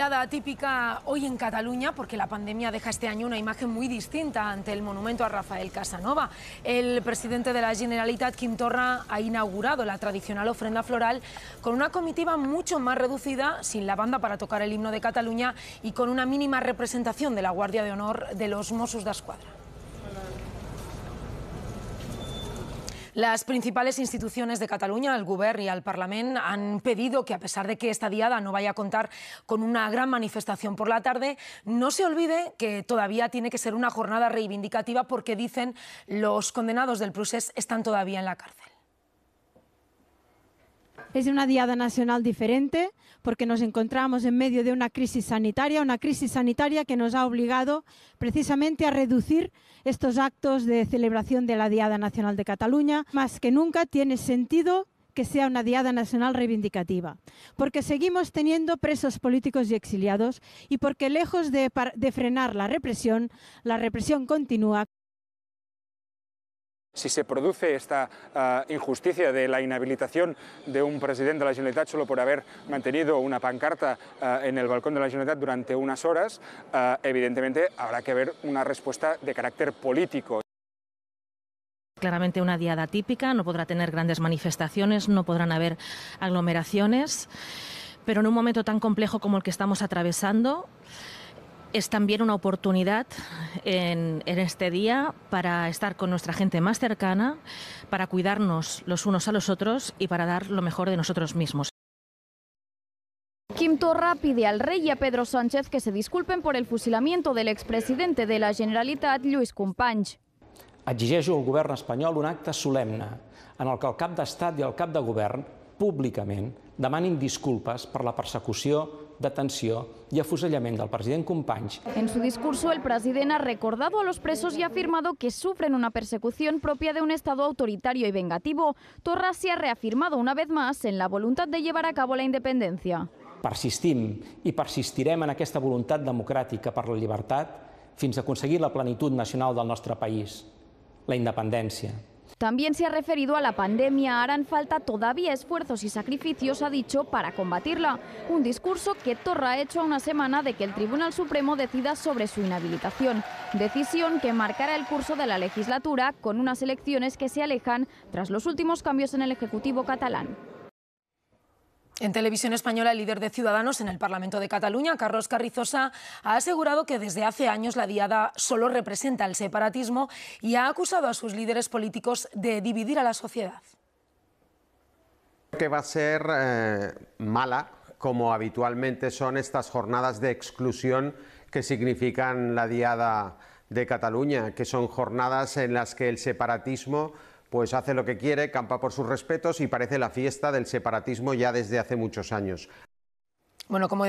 ciudad atípica hoy en Cataluña porque la pandemia deja este año una imagen muy distinta ante el monumento a Rafael Casanova. El presidente de la Generalitat, Quim Torra, ha inaugurado la tradicional ofrenda floral con una comitiva mucho más reducida, sin la banda para tocar el himno de Cataluña y con una mínima representación de la Guardia de Honor de los Mossos de Escuadra. Las principales instituciones de Cataluña, el Govern y el Parlament, han pedido que, a pesar de que esta diada no vaya a contar con una gran manifestación por la tarde, no se olvide que todavía tiene que ser una jornada reivindicativa porque, dicen, los condenados del procés están todavía en la cárcel. Es una diada nacional diferente porque nos encontramos en medio de una crisis sanitaria, una crisis sanitaria que nos ha obligado precisamente a reducir estos actos de celebración de la Diada Nacional de Cataluña. Más que nunca tiene sentido que sea una diada nacional reivindicativa, porque seguimos teniendo presos políticos y exiliados y porque lejos de, de frenar la represión, la represión continúa si se produce esta ah, injusticia de la inhabilitación de un presidente de la Generalitat solo por haber mantenido una pancarta ah, en el balcón de la Generalitat durante unas horas, ah, evidentemente habrá que ver una respuesta de carácter político. Claramente una diada típica, no podrá tener grandes manifestaciones, no podrán haber aglomeraciones, pero en un momento tan complejo como el que estamos atravesando, es también una oportunidad en, en, este día para estar con nuestra gente más cercana, para cuidarnos los unos a los otros y para dar lo mejor de nosotros mismos. Kim Torra pide al rey y a Pedro Sánchez que se disculpen por el fusilamiento del expresidente de la Generalitat, Lluís Companys. Exigeixo al govern espanyol un acte solemne en el que el cap d'estat i el cap de govern públicament demanin disculpes per la persecució detenció y afusellamiento del presidente Companys. En su discurso, el presidente ha recordado a los presos y ha afirmado que sufren una persecución propia de un Estado autoritario y vengativo. Torra se ha reafirmado una vez más en la voluntad de llevar a cabo la independencia. Persistim i persistirem en aquesta voluntat democràtica per la llibertat fins a aconseguir la plenitud nacional del nostre país, la independència. También se ha referido a la pandemia, harán falta todavía esfuerzos y sacrificios, ha dicho, para combatirla. Un discurso que Torra ha hecho a una semana de que el Tribunal Supremo decida sobre su inhabilitación. Decisión que marcará el curso de la legislatura con unas elecciones que se alejan tras los últimos cambios en el Ejecutivo catalán. En Televisión Española, el líder de Ciudadanos en el Parlamento de Cataluña, Carlos Carrizosa, ha asegurado que desde hace años la diada solo representa el separatismo y ha acusado a sus líderes políticos de dividir a la sociedad. Que va a ser eh, mala, como habitualmente son estas jornadas de exclusión que significan la diada de Cataluña, que son jornadas en las que el separatismo pues hace lo que quiere, campa por sus respetos y parece la fiesta del separatismo ya desde hace muchos años. Bueno, como